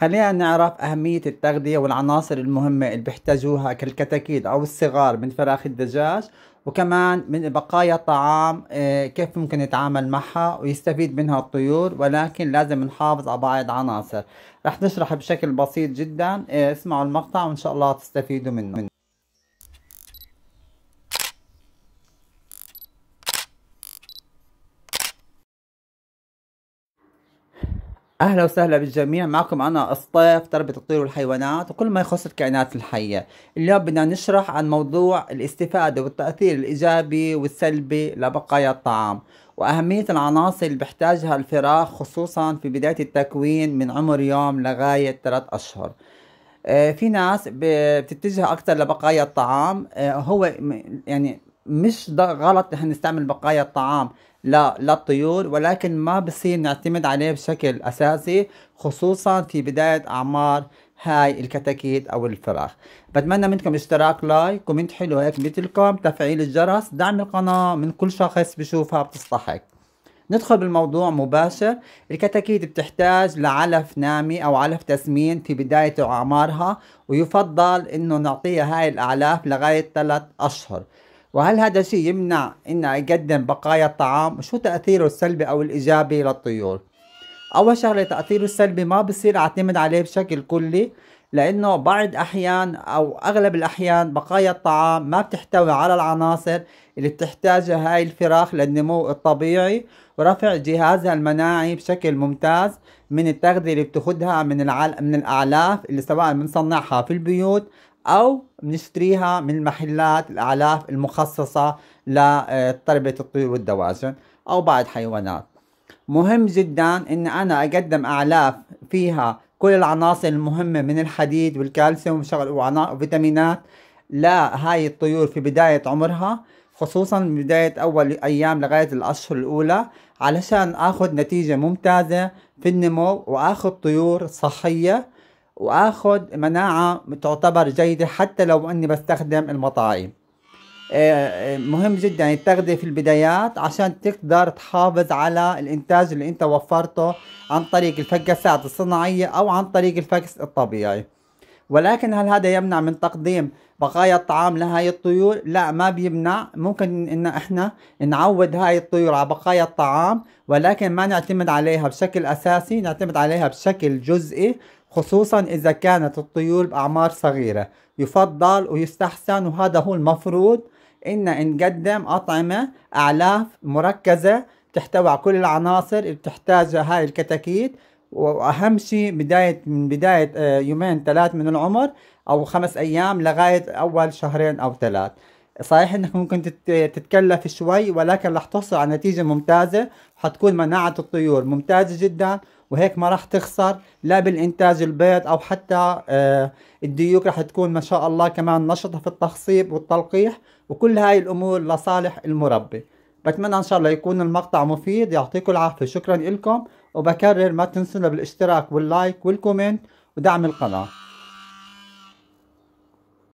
خلينا نعرف أهمية التغذية والعناصر المهمة اللي بيحتاجوها كالكتاكيت أو الصغار من فراخ الدجاج وكمان من بقايا الطعام آه، كيف ممكن نتعامل معها ويستفيد منها الطيور ولكن لازم نحافظ على بعض عناصر رح نشرح بشكل بسيط جدا آه، اسمعوا المقطع وإن شاء الله تستفيدوا منه اهلا وسهلا بالجميع معكم انا اصطيف تربية الطيور والحيوانات وكل ما يخص الكائنات الحية اليوم بدنا نشرح عن موضوع الاستفادة والتأثير الايجابي والسلبي لبقايا الطعام واهمية العناصر اللي بحتاجها الفراخ خصوصا في بداية التكوين من عمر يوم لغاية ثلاث اشهر آه، في ناس بتتجه اكثر لبقايا الطعام آه، هو يعني مش غلط نحن نستعمل بقايا الطعام للطيور ولكن ما بصير نعتمد عليه بشكل أساسي خصوصا في بداية أعمار هاي الكتاكيت او الفراخ بتمنى منكم اشتراك لايك كومنت حلو هيك مثلكم تفعيل الجرس دعم القناة من كل شخص بشوفها بتستحق ندخل بالموضوع مباشر الكتاكيت بتحتاج لعلف نامي او علف تسمين في بداية اعمارها ويفضل انه نعطيها هاي الاعلاف لغاية ثلاث اشهر وهل هذا الشيء يمنع ان اقدم بقايا الطعام شو تاثيره السلبي او الايجابي للطيور اول شغله تاثيره السلبي ما بصير اعتمد عليه بشكل كلي لانه بعض احيان او اغلب الاحيان بقايا الطعام ما بتحتوي على العناصر اللي بتحتاجها هاي الفراخ للنمو الطبيعي ورفع جهازها المناعي بشكل ممتاز من التغذية اللي بتاخدها من العل... من الاعلاف اللي سواء بنصنعها في البيوت او بنشتريها من المحلات الاعلاف المخصصه لتربيه الطيور والدواجن او بعض حيوانات مهم جدا ان انا اقدم اعلاف فيها كل العناصر المهمه من الحديد والكالسيوم وفيتامينات لهاي الطيور في بدايه عمرها خصوصا من بداية أول أيام لغاية الأشهر الأولى علشان آخذ نتيجة ممتازة في النمو وآخذ طيور صحية واخذ مناعة تعتبر جيدة حتى لو اني بستخدم المطاعيم آه، آه، مهم جدا يعني التغذية في البدايات عشان تقدر تحافظ على الانتاج اللي انت وفرته عن طريق الفكسات الصناعية او عن طريق الفقس الطبيعي ولكن هل هذا يمنع من تقديم بقايا الطعام لهاي الطيور؟ لا ما بيمنع ممكن ان احنا نعود هاي الطيور على بقايا الطعام ولكن ما نعتمد عليها بشكل اساسي نعتمد عليها بشكل جزئي خصوصا إذا كانت الطيور بأعمار صغيرة يفضل ويستحسن وهذا هو المفروض إن نقدم أطعمة أعلاف مركزة تحتوي على كل العناصر اللي بتحتاجها هاي الكتاكيت واهم شيء بدايه من بدايه آه، يومين ثلاث من العمر او خمس ايام لغايه اول شهرين او ثلاث صحيح انك ممكن تتكلف شوي ولكن رح تحصل على نتيجه ممتازه حتكون مناعه الطيور ممتازه جدا وهيك ما راح تخسر لا بالانتاج البيض او حتى آه، الديوك راح تكون ما شاء الله كمان نشطه في التخصيب والتلقيح وكل هاي الامور لصالح المربي بتمنى ان شاء الله يكون المقطع مفيد يعطيكم العافيه شكرا لكم وبكرر ما تنسونا بالاشتراك واللايك والكومنت ودعم القناه